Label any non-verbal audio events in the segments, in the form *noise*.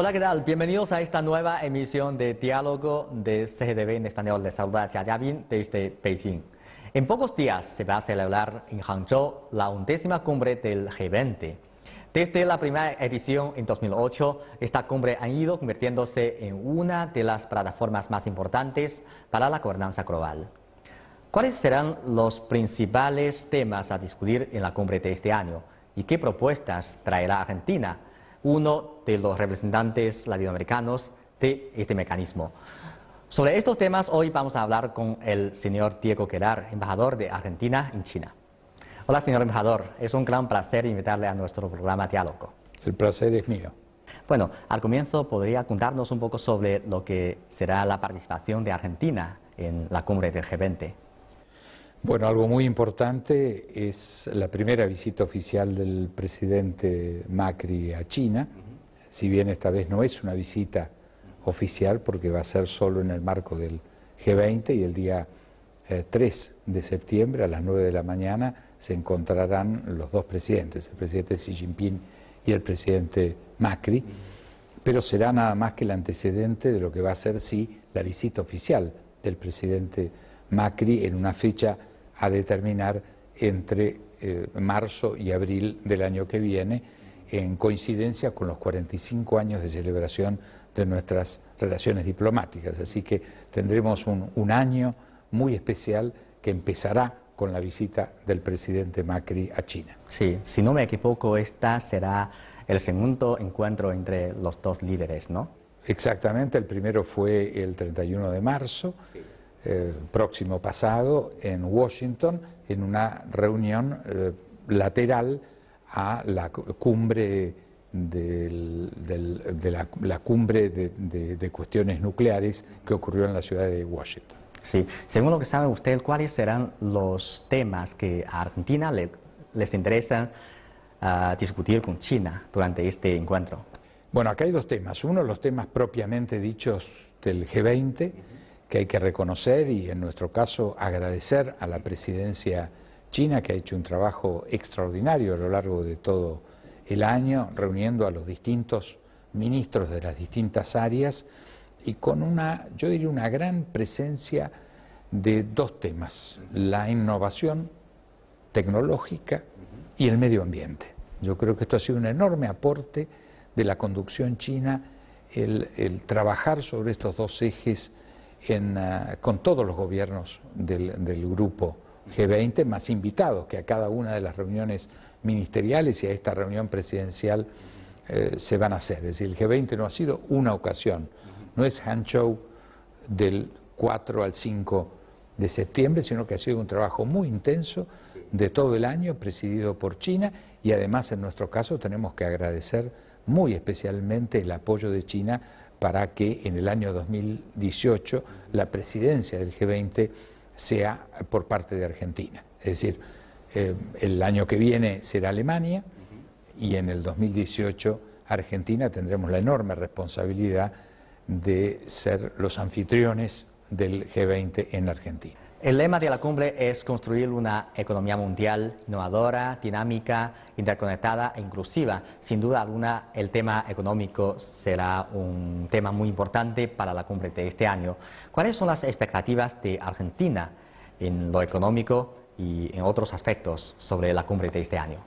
Hola, ¿qué tal? Bienvenidos a esta nueva emisión de Diálogo de CGTV en español. Les saluda Chia Yabin desde Beijing. En pocos días se va a celebrar en Hangzhou la undécima cumbre del G20. Desde la primera edición en 2008, esta cumbre ha ido convirtiéndose en una de las plataformas más importantes para la gobernanza global. ¿Cuáles serán los principales temas a discutir en la cumbre de este año? ¿Y qué propuestas traerá Argentina? uno de los representantes latinoamericanos de este mecanismo. Sobre estos temas hoy vamos a hablar con el señor Diego Querar, embajador de Argentina en China. Hola, señor embajador. Es un gran placer invitarle a nuestro programa Diálogo. El placer es mío. Bueno, al comienzo podría contarnos un poco sobre lo que será la participación de Argentina en la cumbre del G20. Bueno, algo muy importante es la primera visita oficial del presidente Macri a China, si bien esta vez no es una visita oficial porque va a ser solo en el marco del G20 y el día 3 eh, de septiembre a las 9 de la mañana se encontrarán los dos presidentes, el presidente Xi Jinping y el presidente Macri, pero será nada más que el antecedente de lo que va a ser, sí, la visita oficial del presidente Macri en una fecha a determinar entre eh, marzo y abril del año que viene, en coincidencia con los 45 años de celebración de nuestras relaciones diplomáticas. Así que tendremos un, año muy especial que empezará con la visita del presidente Macri a China. Sí, si no me equivoco, esta será el segundo encuentro entre los dos líderes, ¿no? Exactamente, el primero fue el 31 de marzo el próximo pasado en Washington en una reunión eh, lateral a la cumbre de la, cumbre de, cuestiones nucleares que ocurrió en la ciudad de Washington. Sí, según lo que sabe usted, ¿cuáles serán los temas que a Argentina les interesa ah, discutir con China durante este encuentro? Bueno, acá hay dos temas. Uno, los temas propiamente dichos del G20 que hay que reconocer y en nuestro caso agradecer a la presidencia china que ha hecho un trabajo extraordinario a lo largo de todo el año, reuniendo a los distintos ministros de las distintas áreas y con una, yo diría, una gran presencia de dos temas, la innovación tecnológica y el medio ambiente. Yo creo que esto ha sido un enorme aporte de la conducción china, el, el trabajar sobre estos dos ejes Ah, con todos los gobiernos del, grupo G20, más invitados, que a cada una de las reuniones ministeriales y a esta reunión presidencial eh, se van a hacer. Es decir, el G20 no ha sido una ocasión, no es Show del 4 al 5 de septiembre, sino que ha sido un trabajo muy intenso de todo el año, presidido por China, y además en nuestro caso tenemos que agradecer muy especialmente el apoyo de China para que en el año 2018 la presidencia del G20 sea por parte de Argentina. Es decir, eh, el año que viene será Alemania y en el 2018 Argentina tendremos la enorme responsabilidad de ser los anfitriones del G20 en Argentina. El lema de la cumbre es construir una economía mundial innovadora, dinámica, interconectada e inclusiva. Sin duda alguna, el tema económico será un tema muy importante para la cumbre de este año. ¿Cuáles son las expectativas de Argentina en lo económico y en otros aspectos sobre la cumbre de este año?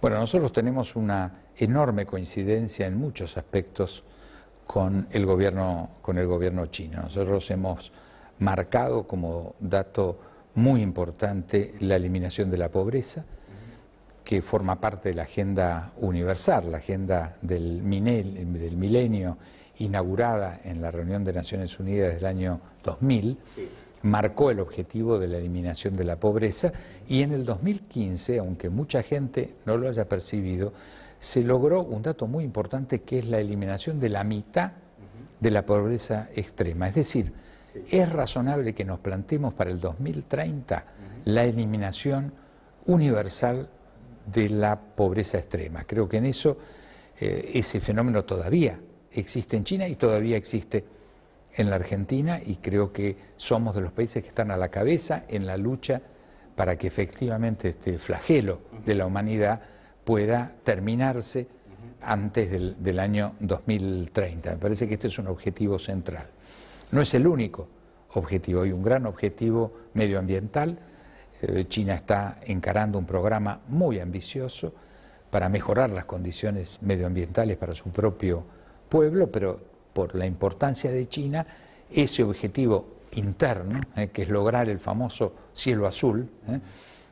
Bueno, nosotros tenemos una enorme coincidencia en muchos aspectos con el gobierno, con el gobierno chino. Nosotros hemos marcado como dato muy importante la eliminación de la pobreza, que forma parte de la agenda universal, la agenda del, milenio inaugurada en la reunión de Naciones Unidas del año 2000, marcó el objetivo de la eliminación de la pobreza y en el 2015, aunque mucha gente no lo haya percibido, se logró un dato muy importante que es la eliminación de la mitad de la pobreza extrema. Es decir, ¿Es razonable que nos planteemos para el 2030 la eliminación universal de la pobreza extrema? Creo que en eso eh, ese fenómeno todavía existe en China y todavía existe en la Argentina y creo que somos de los países que están a la cabeza en la lucha para que efectivamente este flagelo de la humanidad pueda terminarse antes del año 2030. Me parece que este es un objetivo central. No es el único objetivo, hay un gran objetivo medioambiental. Eh, China está encarando un programa muy ambicioso para mejorar las condiciones medioambientales para su propio pueblo, pero por la importancia de China, ese objetivo interno, eh, que es lograr el famoso cielo azul, eh,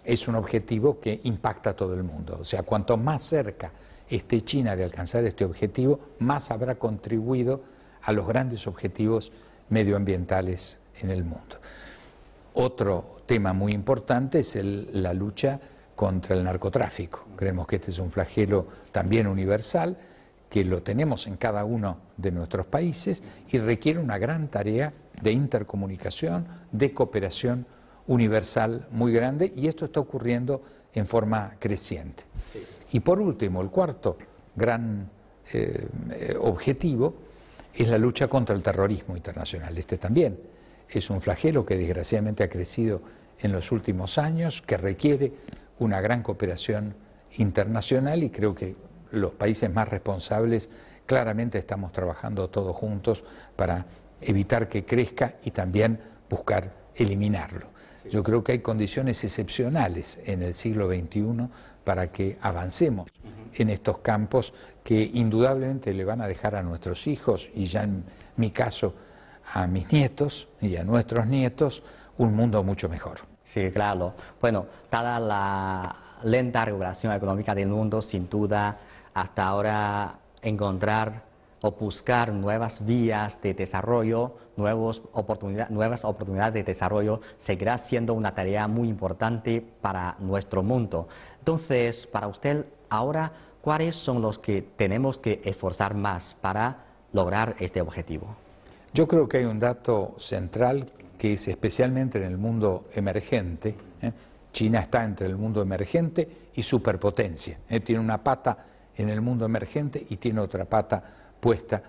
es un objetivo que impacta a todo el mundo. O sea, cuanto más cerca esté China de alcanzar este objetivo, más habrá contribuido a los grandes objetivos medioambientales en el mundo. Otro tema muy importante es la lucha contra el narcotráfico. Creemos que este es un flagelo también universal, que lo tenemos en cada uno de nuestros países y requiere una gran tarea de intercomunicación, de cooperación universal muy grande y esto está ocurriendo en forma creciente. Y por último, el cuarto gran eh, eh, objetivo es la lucha contra el terrorismo internacional. Este también es un flagelo que desgraciadamente ha crecido en los últimos años, que requiere una gran cooperación internacional y creo que los países más responsables claramente estamos trabajando todos juntos para evitar que crezca y también buscar eliminarlo. Yo creo que hay condiciones excepcionales en el siglo XXI para que avancemos en estos campos que indudablemente le van a dejar a nuestros hijos y ya en mi caso a mis nietos y a nuestros nietos un mundo mucho mejor. Sí, claro. Bueno, dada la lenta regulación económica del mundo, sin duda, hasta ahora encontrar o buscar nuevas vías de desarrollo nuevas oportunidades de desarrollo, seguirá siendo una tarea muy importante para nuestro mundo. Entonces, para usted, ahora, ¿cuáles son los que tenemos que esforzar más para lograr este objetivo? Yo creo que hay un dato central que es especialmente en el mundo emergente. ¿eh? China está entre el mundo emergente y superpotencia. ¿eh? Tiene una pata en el mundo emergente y tiene otra pata puesta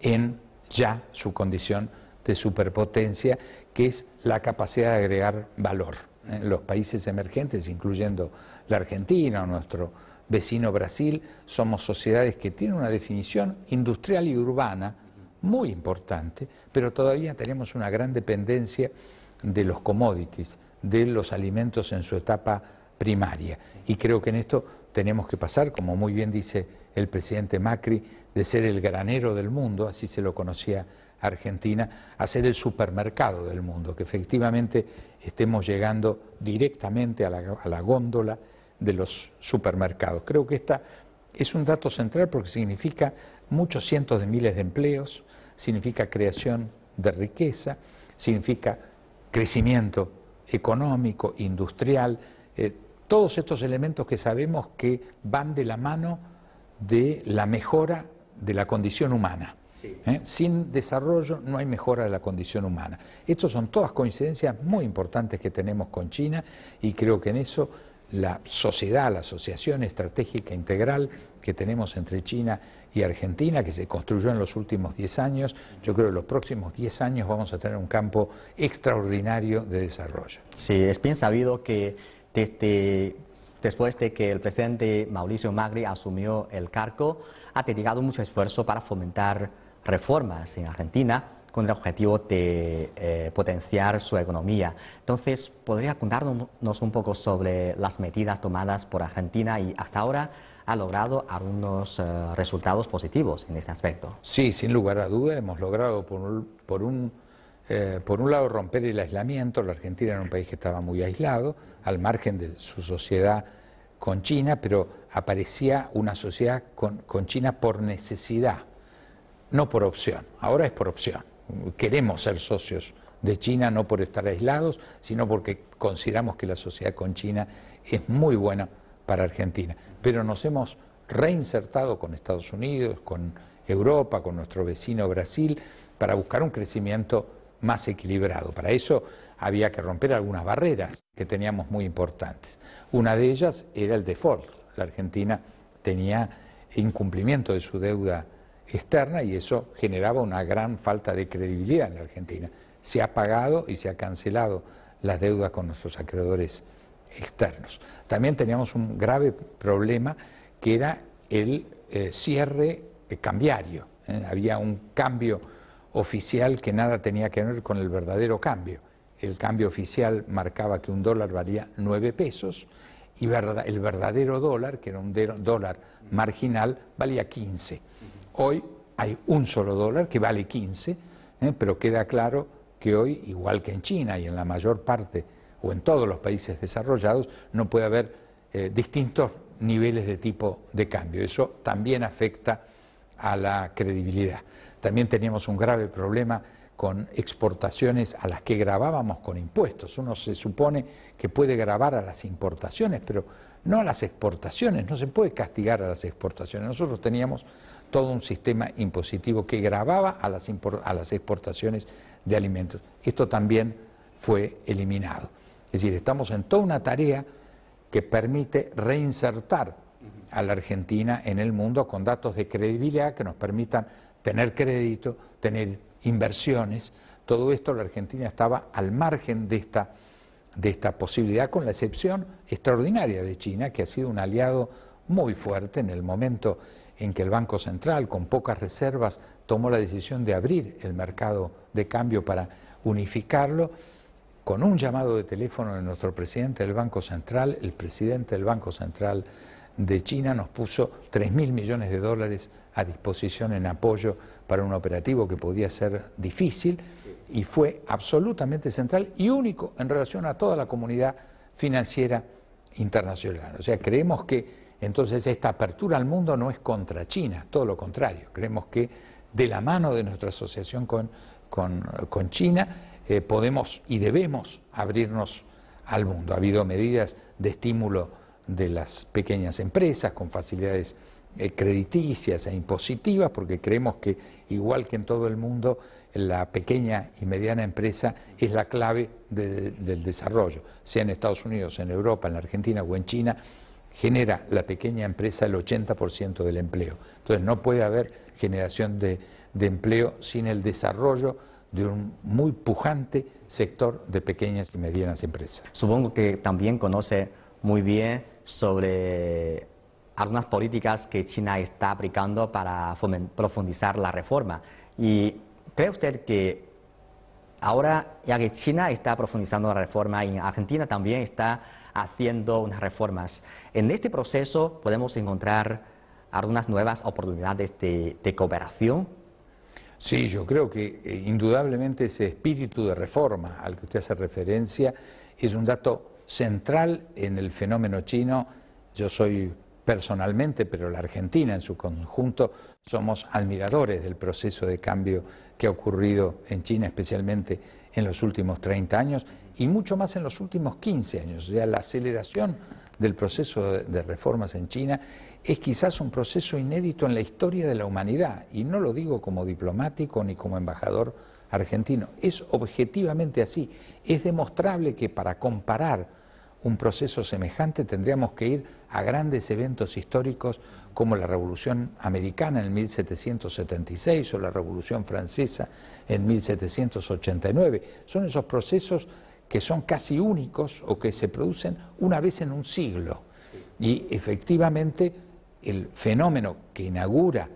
en ya su condición de superpotencia, que es la capacidad de agregar valor. ¿eh? Los países emergentes, incluyendo la Argentina nuestro vecino Brasil, somos sociedades que tienen una definición industrial y urbana muy importante, pero todavía tenemos una gran dependencia de los commodities, de los alimentos en su etapa primaria. Y creo que en esto tenemos que pasar, como muy bien dice el presidente Macri, de ser el granero del mundo, así se lo conocía Argentina a ser el supermercado del mundo, que efectivamente estemos llegando directamente a la, góndola de los supermercados. Creo que esta es un dato central porque significa muchos cientos de miles de empleos, significa creación de riqueza, significa crecimiento económico, industrial, eh, todos estos elementos que sabemos que van de la mano de la mejora de la condición humana. ¿Eh? Sin desarrollo no hay mejora de la condición humana. Estas son todas coincidencias muy importantes que tenemos con China y creo que en eso la sociedad, la asociación estratégica integral que tenemos entre China y Argentina, que se construyó en los últimos 10 años, yo creo que en los próximos 10 años vamos a tener un campo extraordinario de desarrollo. Sí, es bien sabido que después de que el presidente Mauricio Magri asumió el cargo, ha dedicado mucho esfuerzo para fomentar reformas en Argentina con el objetivo de eh, potenciar su economía. Entonces, ¿podría contarnos un poco sobre las medidas tomadas por Argentina y hasta ahora ha logrado algunos eh, resultados positivos en este aspecto? Sí, sin lugar a duda, hemos logrado por un, por un, eh, por un lado romper el aislamiento. La Argentina era un país que estaba muy aislado, al margen de su sociedad con China, pero aparecía una sociedad con China por necesidad no por opción, ahora es por opción. Queremos ser socios de China no por estar aislados, sino porque consideramos que la sociedad con China es muy buena para Argentina. Pero nos hemos reinsertado con Estados Unidos, con Europa, con nuestro vecino Brasil, para buscar un crecimiento más equilibrado. Para eso había que romper algunas barreras que teníamos muy importantes. Una de ellas era el default. La Argentina tenía incumplimiento de su deuda externa y eso generaba una gran falta de credibilidad en Argentina. Se ha pagado y se ha cancelado las deudas con nuestros acreedores externos. También teníamos un grave problema que era el eh, cierre eh, cambiario. ¿eh? Había un cambio oficial que nada tenía que ver con el verdadero cambio. El cambio oficial marcaba que un dólar valía nueve pesos y el verdadero dólar, que era un dólar marginal, valía 15. Hoy hay un solo dólar que vale 15, ¿eh? pero queda claro que hoy, igual que en China y en la mayor parte o en todos los países desarrollados, no puede haber eh, distintos niveles de tipo de cambio. Eso también afecta a la credibilidad. También teníamos un grave problema con exportaciones a las que grabábamos con impuestos. Uno se supone que puede grabar a las importaciones, pero no a las exportaciones, no se puede castigar a las exportaciones. Nosotros teníamos todo un sistema impositivo que grababa a las, exportaciones de alimentos. Esto también fue eliminado. Es decir, estamos en toda una tarea que permite reinsertar a la Argentina en el mundo con datos de credibilidad que nos permitan tener crédito, tener inversiones. Todo esto la Argentina estaba al margen de esta, de esta posibilidad, con la excepción extraordinaria de China, que ha sido un aliado muy fuerte en el momento en que el Banco Central, con pocas reservas, tomó la decisión de abrir el mercado de cambio para unificarlo, con un llamado de teléfono de nuestro presidente del Banco Central, el presidente del Banco Central de China nos puso 3 mil millones de dólares a disposición en apoyo para un operativo que podía ser difícil y fue absolutamente central y único en relación a toda la comunidad financiera internacional. O sea, creemos que entonces esta apertura al mundo no es contra China, todo lo contrario. Creemos que de la mano de nuestra asociación con, China eh, podemos y debemos abrirnos al mundo. Ha habido medidas de estímulo de las pequeñas empresas con facilidades eh, crediticias e impositivas, porque creemos que igual que en todo el mundo, la pequeña y mediana empresa es la clave del desarrollo, sea en Estados Unidos, en Europa, en la Argentina o en China genera la pequeña empresa el 80% del empleo. Entonces no puede haber generación de, de empleo sin el desarrollo de un muy pujante sector de pequeñas y medianas empresas. Supongo que también conoce muy bien sobre algunas políticas que China está aplicando para profundizar la reforma. ¿Y cree usted que ahora, ya que China está profundizando la reforma, ...y Argentina también está haciendo unas reformas. En este proceso podemos encontrar algunas nuevas oportunidades de, cooperación. Sí, yo creo que eh, indudablemente ese espíritu de reforma al que usted hace referencia es un dato central en el fenómeno chino. Yo soy personalmente, pero la Argentina en su conjunto, somos admiradores del proceso de cambio que ha ocurrido en China, especialmente en los últimos 30 años, y mucho más en los últimos 15 años. O sea, la aceleración del proceso de reformas en China es quizás un proceso inédito en la historia de la humanidad, y no lo digo como diplomático ni como embajador argentino, es objetivamente así, es demostrable que para comparar un proceso semejante tendríamos que ir a grandes eventos históricos como la Revolución Americana en 1776 o la Revolución Francesa en 1789. Son esos procesos que son casi únicos o que se producen una vez en un siglo. Y efectivamente el fenómeno que inaugura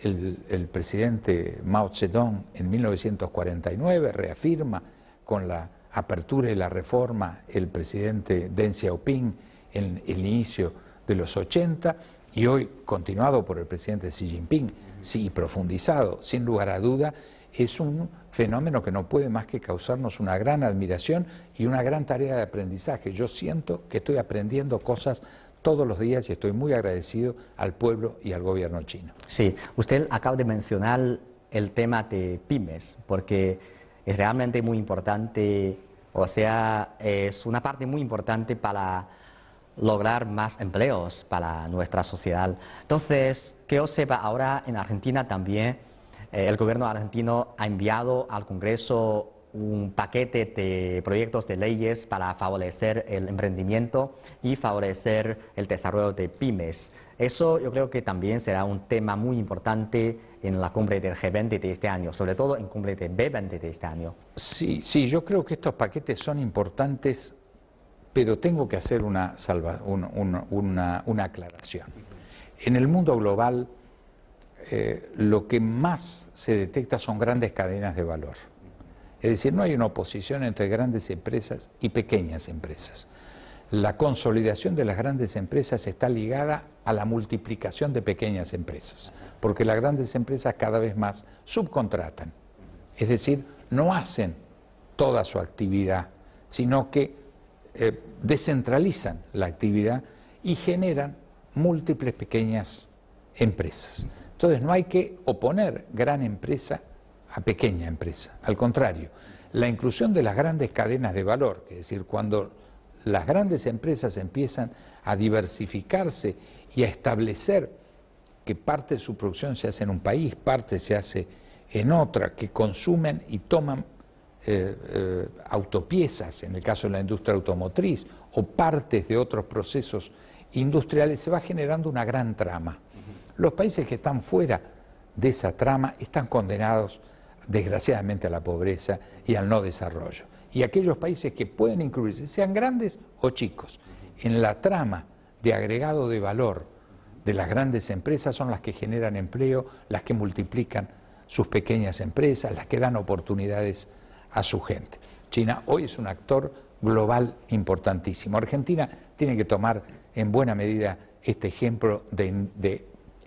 el, presidente Mao Zedong en 1949, reafirma con la apertura y la reforma el presidente Deng Xiaoping en el inicio de los 80 y hoy continuado por el presidente Xi Jinping, sí, profundizado, sin lugar a duda, es un fenómeno que no puede más que causarnos una gran admiración y una gran tarea de aprendizaje. Yo siento que estoy aprendiendo cosas todos los días y estoy muy agradecido al pueblo y al gobierno chino. Sí, usted acaba de mencionar el tema de pymes, porque es realmente muy importante, o sea, es una parte muy importante para lograr más empleos para nuestra sociedad. Entonces, que os sepa, ahora en Argentina también eh, el gobierno argentino ha enviado al Congreso un paquete de proyectos de leyes para favorecer el emprendimiento y favorecer el desarrollo de pymes. Eso yo creo que también será un tema muy importante en la cumbre del G20 de este año, sobre todo en cumbre del B20 de este año. Sí, sí, yo creo que estos paquetes son importantes, pero tengo que hacer una, una aclaración. En el mundo global eh, lo que más se detecta son grandes cadenas de valor. Es decir, no hay una oposición entre grandes empresas y pequeñas empresas. La consolidación de las grandes empresas está ligada a la multiplicación de pequeñas empresas, porque las grandes empresas cada vez más subcontratan, es decir, no hacen toda su actividad, sino que eh, descentralizan la actividad y generan múltiples pequeñas empresas. Entonces no hay que oponer gran empresa a pequeña empresa. Al contrario, la inclusión de las grandes cadenas de valor, es decir, cuando las grandes empresas empiezan a diversificarse y a establecer que parte de su producción se hace en un país, parte se hace en otra, que consumen y toman eh, eh, autopiezas, en el caso de la industria automotriz, o partes de otros procesos industriales, se va generando una gran trama. Los países que están fuera de esa trama están condenados desgraciadamente a la pobreza y al no desarrollo. Y aquellos países que pueden incluirse, sean grandes o chicos, en la trama de agregado de valor de las grandes empresas son las que generan empleo, las que multiplican sus pequeñas empresas, las que dan oportunidades a su gente. China hoy es un actor global importantísimo. Argentina tiene que tomar en buena medida este ejemplo de,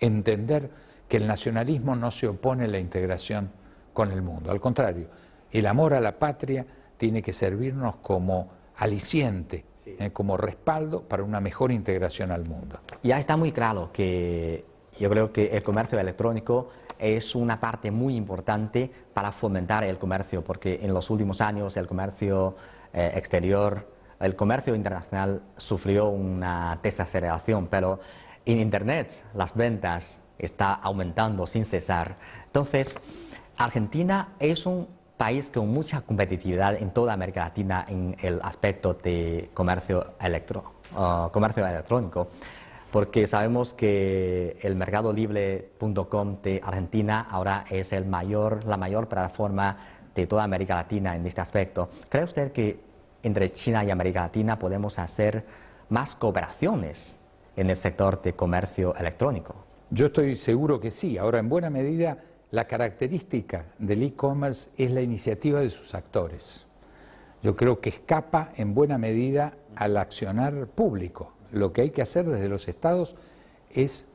entender que el nacionalismo no se opone a la integración con el mundo. Al contrario, el amor a la patria tiene que servirnos como aliciente, eh, como respaldo para una mejor integración al mundo. Ya está muy claro que yo creo que el comercio electrónico es una parte muy importante para fomentar el comercio, porque en los últimos años el comercio eh, exterior, el comercio internacional sufrió una desaceleración, pero en Internet las ventas están aumentando sin cesar. Entonces, Argentina es un país con mucha competitividad en toda América Latina en el aspecto de comercio, uh, electrónico, porque sabemos que el mercado libre.com de Argentina ahora es el mayor, la mayor plataforma de toda América Latina en este aspecto. ¿Cree usted que entre China y América Latina podemos hacer más cooperaciones en el sector de comercio electrónico? Yo estoy seguro que sí. Ahora, en buena medida, la característica del e-commerce es la iniciativa de sus actores. Yo creo que escapa en buena medida al accionar público. Lo que hay que hacer desde los estados es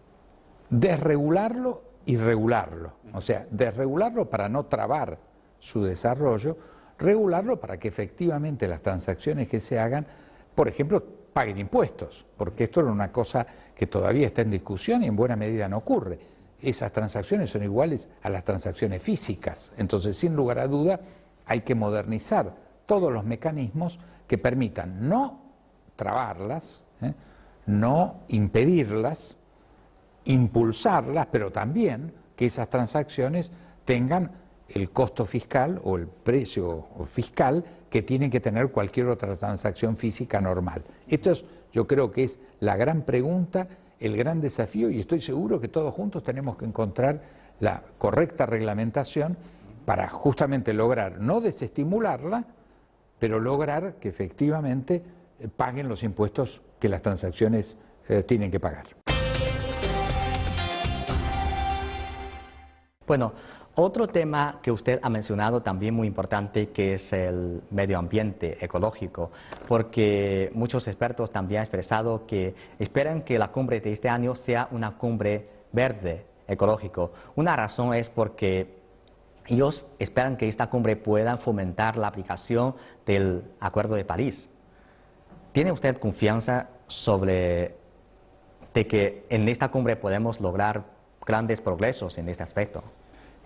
desregularlo y regularlo. O sea, desregularlo para no trabar su desarrollo, regularlo para que efectivamente las transacciones que se hagan, por ejemplo, paguen impuestos, porque esto es una cosa que todavía está en discusión y en buena medida no ocurre. Esas transacciones son iguales a las transacciones físicas, entonces sin lugar a duda hay que modernizar todos los mecanismos que permitan no trabarlas, ¿eh? no impedirlas, impulsarlas, pero también que esas transacciones tengan el costo fiscal o el precio fiscal que tiene que tener cualquier otra transacción física normal. Esto yo creo que es la gran pregunta, el gran desafío y estoy seguro que todos juntos tenemos que encontrar la correcta reglamentación para justamente lograr no desestimularla, pero lograr que efectivamente eh, paguen los impuestos que las transacciones eh, tienen que pagar. Bueno, otro tema que usted ha mencionado también muy importante que es el medio ambiente ecológico, porque muchos expertos también han expresado que esperan que la cumbre de este año sea una cumbre verde ecológico. Una razón es porque ellos esperan que esta cumbre pueda fomentar la aplicación del Acuerdo de París. ¿Tiene usted confianza sobre de que en esta cumbre podemos lograr grandes progresos en este aspecto?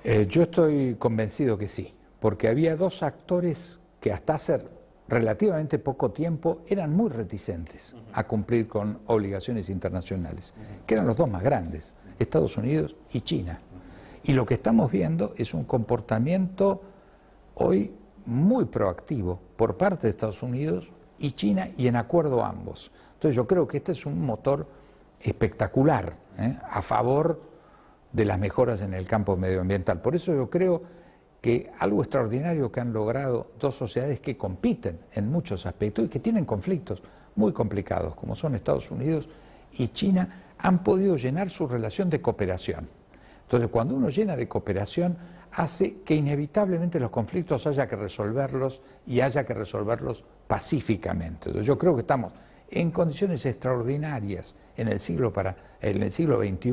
Eh, yo estoy convencido que sí, porque había dos actores que hasta hace relativamente poco tiempo eran muy reticentes a cumplir con obligaciones internacionales, que eran los dos más grandes, Estados Unidos y China. Y lo que estamos viendo es un comportamiento hoy muy proactivo por parte de Estados Unidos y China y en acuerdo ambos. Entonces yo creo que este es un motor espectacular ¿eh? a favor de las mejoras en el campo medioambiental. Por eso yo creo que algo extraordinario que han logrado dos sociedades que compiten en muchos aspectos y que tienen conflictos muy complicados, como son Estados Unidos y China, han podido llenar su relación de cooperación. Entonces, cuando uno llena de cooperación, hace que inevitablemente los conflictos haya que resolverlos y haya que resolverlos pacíficamente. Entonces, yo creo que estamos en condiciones extraordinarias en el siglo, para, en el siglo XXI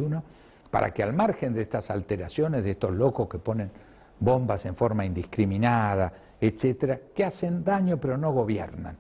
para que al margen de estas alteraciones, de estos locos que ponen bombas en forma indiscriminada, etcétera, que hacen daño pero no gobiernan.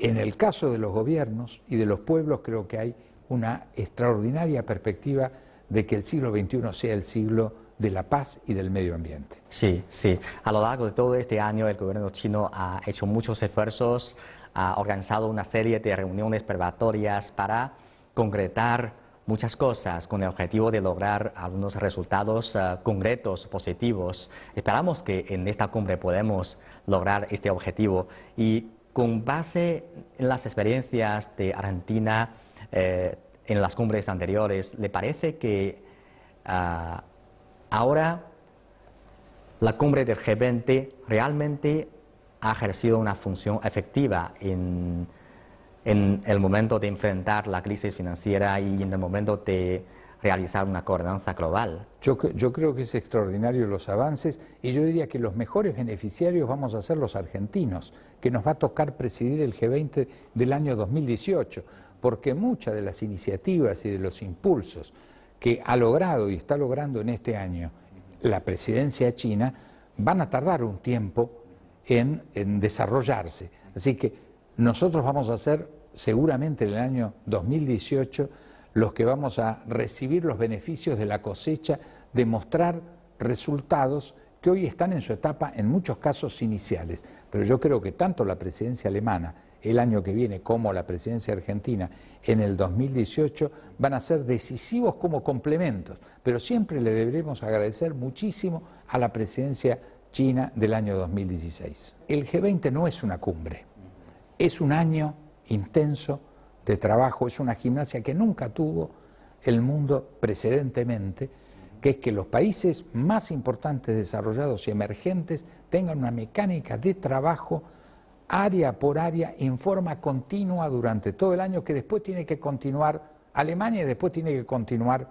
En el caso de los gobiernos y de los pueblos creo que hay una extraordinaria perspectiva de que el siglo XXI sea el siglo de la paz y del medio ambiente. Sí, sí. A lo largo de todo este año el gobierno chino ha hecho muchos esfuerzos, ha organizado una serie de reuniones preparatorias para concretar muchas cosas con el objetivo de lograr algunos resultados eh, concretos, positivos. Esperamos que en esta cumbre podamos lograr este objetivo y con base en las experiencias de Argentina eh, en las cumbres anteriores, ¿le parece que ah, ahora la cumbre del G20 realmente ha ejercido una función efectiva en en el momento de enfrentar la crisis financiera y en el momento de realizar una coordinanza global. Yo, creo que es extraordinario los avances y yo diría que los mejores beneficiarios vamos a ser los argentinos, que nos va a tocar presidir el G20 del año 2018, porque muchas de las iniciativas y de los impulsos que ha logrado y está logrando en este año la presidencia china van a tardar un tiempo en, en desarrollarse. Así que nosotros vamos a ser seguramente en el año 2018 los que vamos a recibir los beneficios de la cosecha, de mostrar resultados que hoy están en su etapa, en muchos casos iniciales. Pero yo creo que tanto la presidencia alemana el año que viene como la presidencia argentina en el 2018 van a ser decisivos como complementos. Pero siempre le debemos agradecer muchísimo a la presidencia china del año 2016. El G20 no es una cumbre, es un año intenso de trabajo. Es una gimnasia que nunca tuvo el mundo precedentemente, que es que los países más importantes desarrollados y emergentes tengan una mecánica de trabajo área por área en forma continua durante todo el año, que después tiene que continuar Alemania y después tiene que continuar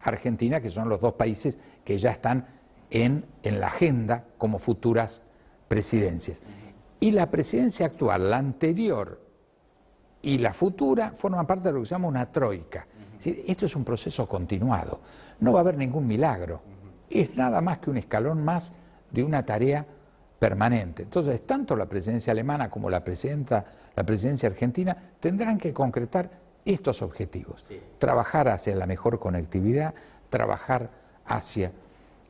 Argentina, que son los dos países que ya están en, en la agenda como futuras presidencias. Y la presidencia actual, la anterior y la futura forma parte de lo que se llama una troika. esto es un proceso continuado, no va a haber ningún milagro, es nada más que un escalón más de una tarea permanente. Entonces, tanto la presidencia alemana como la, presidencia argentina tendrán que concretar estos objetivos, trabajar hacia la mejor conectividad, trabajar hacia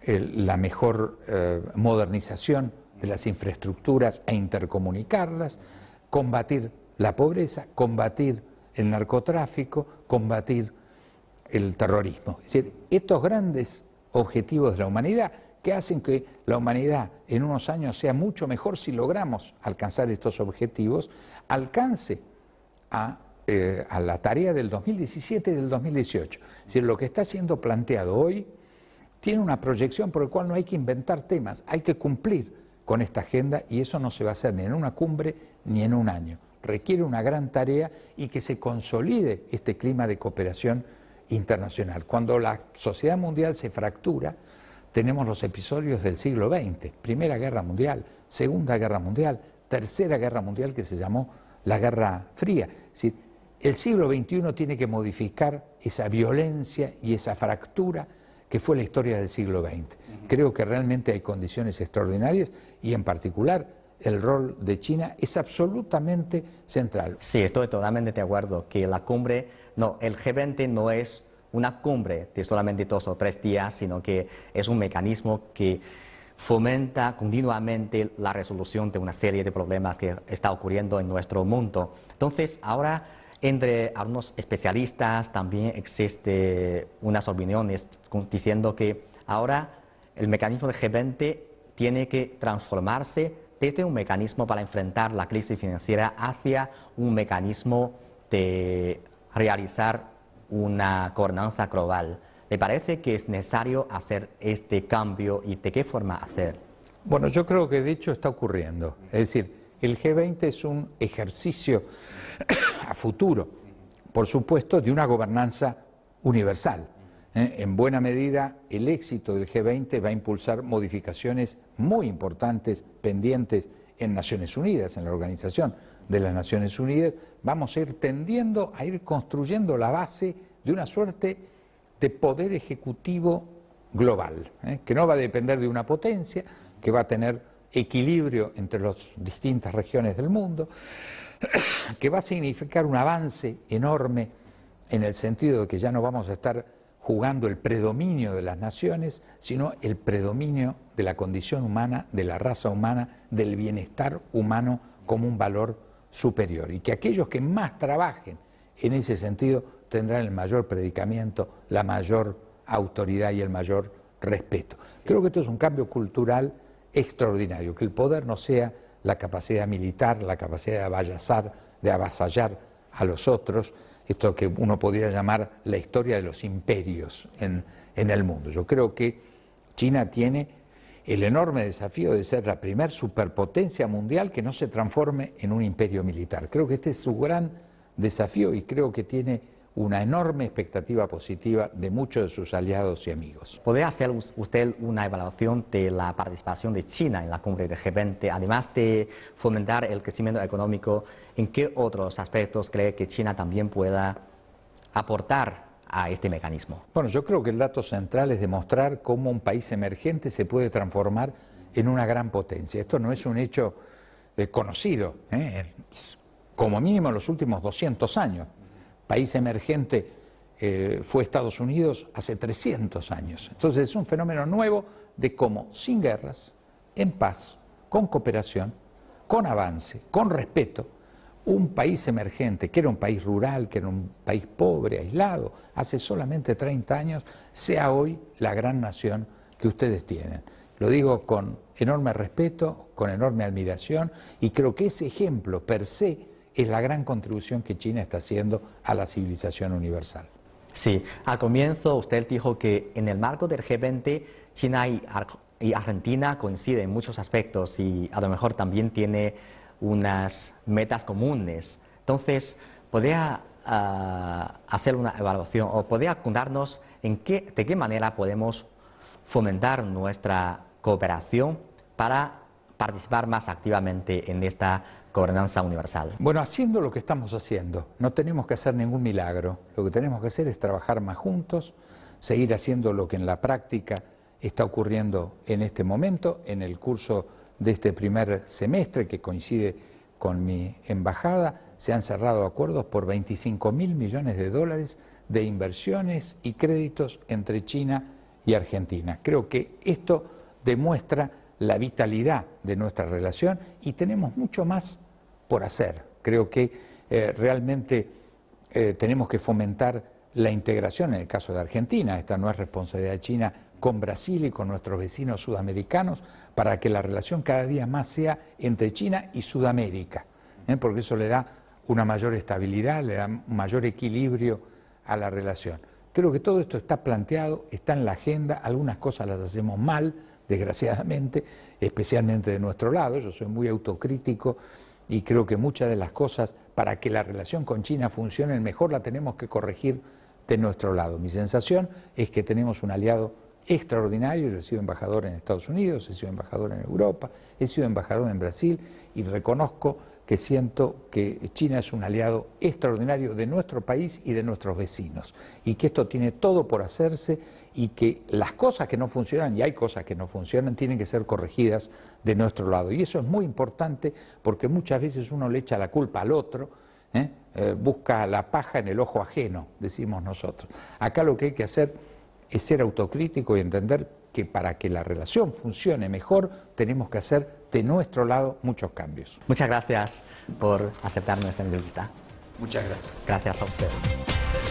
la mejor eh, modernización de las infraestructuras e intercomunicarlas, combatir la pobreza, combatir el narcotráfico, combatir el terrorismo. Es decir, estos grandes objetivos de la humanidad que hacen que la humanidad en unos años sea mucho mejor si logramos alcanzar estos objetivos, alcance a, eh, la tarea del 2017 y del 2018. Es decir, lo que está siendo planteado hoy tiene una proyección por la cual no hay que inventar temas, hay que cumplir con esta agenda y eso no se va a hacer ni en una cumbre ni en un año requiere una gran tarea y que se consolide este clima de cooperación internacional. Cuando la sociedad mundial se fractura, tenemos los episodios del siglo XX, Primera Guerra Mundial, Segunda Guerra Mundial, Tercera Guerra Mundial que se llamó la Guerra Fría. el siglo XXI tiene que modificar esa violencia y esa fractura que fue la historia del siglo XX. Creo que realmente hay condiciones extraordinarias y en particular el rol de China es absolutamente central. Sí, estoy totalmente de acuerdo que la cumbre, no, el G20 no es una cumbre de solamente dos o tres días, sino que es un mecanismo que fomenta continuamente la resolución de una serie de problemas que está ocurriendo en nuestro mundo. Entonces, ahora entre algunos especialistas también existe unas opiniones diciendo que ahora el mecanismo de G20 tiene que transformarse desde un mecanismo para enfrentar la crisis financiera hacia un mecanismo de realizar una gobernanza global. ¿Le parece que es necesario hacer este cambio y de qué forma hacer? Bueno, yo creo que de hecho está ocurriendo. Es decir, el G20 es un ejercicio *coughs* a futuro, por supuesto, de una gobernanza universal. ¿eh? en buena medida, el éxito del G20 va a impulsar modificaciones muy importantes pendientes en Naciones Unidas, en la organización de las Naciones Unidas. Vamos a ir tendiendo a ir construyendo la base de una suerte de poder ejecutivo global, ¿eh? que no va a depender de una potencia, que va a tener equilibrio entre las distintas regiones del mundo, *coughs* que va a significar un avance enorme en el sentido de que ya no vamos a estar jugando el predominio de las naciones, sino el predominio de la condición humana, de la raza humana, del bienestar humano como un valor superior. Y que aquellos que más trabajen en ese sentido tendrán el mayor predicamiento, la mayor autoridad y el mayor respeto. Creo que esto es un cambio cultural extraordinario, que el poder no sea la capacidad militar, la capacidad de avallazar, de avasallar a los otros, esto que uno podría llamar la historia de los imperios en, el mundo. Yo creo que China tiene el enorme desafío de ser la primer superpotencia mundial que no se transforme en un imperio militar. Creo que este es su gran desafío y creo que tiene una enorme expectativa positiva de muchos de sus aliados y amigos. ¿Podría hacer usted una evaluación de la participación de China en la cumbre de G20, además de fomentar el crecimiento económico? ¿En qué otros aspectos cree que China también pueda aportar a este mecanismo? Bueno, yo creo que el dato central es demostrar cómo un país emergente se puede transformar en una gran potencia. Esto no es un hecho eh, conocido, ¿eh? como mínimo en los últimos 200 años. País emergente eh, fue Estados Unidos hace 300 años. Entonces es un fenómeno nuevo de cómo sin guerras, en paz, con cooperación, con avance, con respeto, un país emergente, que era un país rural, que era un país pobre, aislado, hace solamente 30 años, sea hoy la gran nación que ustedes tienen. Lo digo con enorme respeto, con enorme admiración, y creo que ese ejemplo per se es la gran contribución que China está haciendo a la civilización universal. Sí, al comienzo usted dijo que en el marco del G20 China y, y Argentina coinciden en muchos aspectos y a lo mejor también tiene unas metas comunes. Entonces, podría ah, hacer una evaluación o podría contarnos en qué, de qué manera podemos fomentar nuestra cooperación para participar más activamente en esta gobernanza universal. Bueno, haciendo lo que estamos haciendo, no tenemos que hacer ningún milagro, lo que tenemos que hacer es trabajar más juntos, seguir haciendo lo que en la práctica está ocurriendo en este momento, en el curso de este primer semestre, que coincide con mi embajada, se han cerrado acuerdos por 25 mil millones de dólares de inversiones y créditos entre China y Argentina. Creo que esto demuestra la vitalidad de nuestra relación y tenemos mucho más por hacer. Creo que eh, realmente eh, tenemos que fomentar la integración en el caso de Argentina. Esta no es responsabilidad de China con Brasil y con nuestros vecinos sudamericanos para que la relación cada día más sea entre China y Sudamérica, ¿eh? porque eso le da una mayor estabilidad, le da un mayor equilibrio a la relación. Creo que todo esto está planteado, está en la agenda, algunas cosas las hacemos mal, desgraciadamente, especialmente de nuestro lado, yo soy muy autocrítico y creo que muchas de las cosas para que la relación con China funcione mejor la tenemos que corregir de nuestro lado. Mi sensación es que tenemos un aliado extraordinario. Yo he sido embajador en Estados Unidos, he sido embajador en Europa, he sido embajador en Brasil y reconozco que siento que China es un aliado extraordinario de nuestro país y de nuestros vecinos y que esto tiene todo por hacerse y que las cosas que no funcionan, y hay cosas que no funcionan, tienen que ser corregidas de nuestro lado. Y eso es muy importante porque muchas veces uno le echa la culpa al otro, ¿eh? Eh, busca la paja en el ojo ajeno, decimos nosotros. Acá lo que hay que hacer es ser autocrítico y entender que para que la relación funcione mejor tenemos que hacer de nuestro lado muchos cambios. Muchas gracias por aceptar nuestra entrevista. Muchas gracias. Gracias a usted.